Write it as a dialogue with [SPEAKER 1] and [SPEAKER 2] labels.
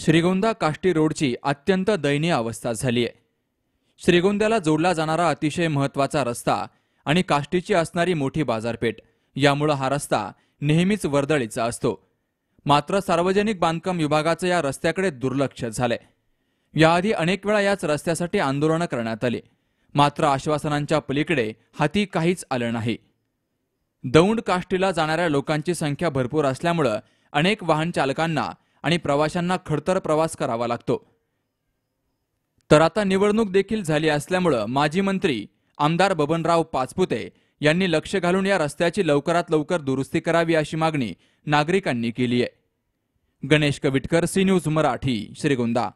[SPEAKER 1] श्रीगोंदा काष्टी रोडची अत्यंत दयनीय अवस्था झाली आहे श्रीगोंद्याला जोडला जाणारा अतिशय महत्त्वाचा रस्ता आणि काष्टीची असणारी मोठी बाजारपेठ यामुळं हा रस्ता नेहमीच वर्दळीचा असतो मात्र सार्वजनिक बांधकाम विभागाचं या रस्त्याकडे दुर्लक्ष झालंय याआधी अनेक वेळा याच रस्त्यासाठी आंदोलनं करण्यात आली मात्र आश्वासनांच्या पलीकडे हाती काहीच आलं नाही दौंड काष्टीला जाणाऱ्या लोकांची संख्या भरपूर असल्यामुळं अनेक वाहन चालकांना आणि प्रवाशांना खडतर प्रवास करावा लागतो तर आता निवडणूक देखील झाली असल्यामुळं माजी मंत्री आमदार बबनराव पाचपुते यांनी लक्ष घालून या रस्त्याची लवकरात लवकर दुरुस्ती करावी अशी मागणी नागरिकांनी केली आहे गणेश कविटकर सी न्यूज मराठी श्रीगोंदा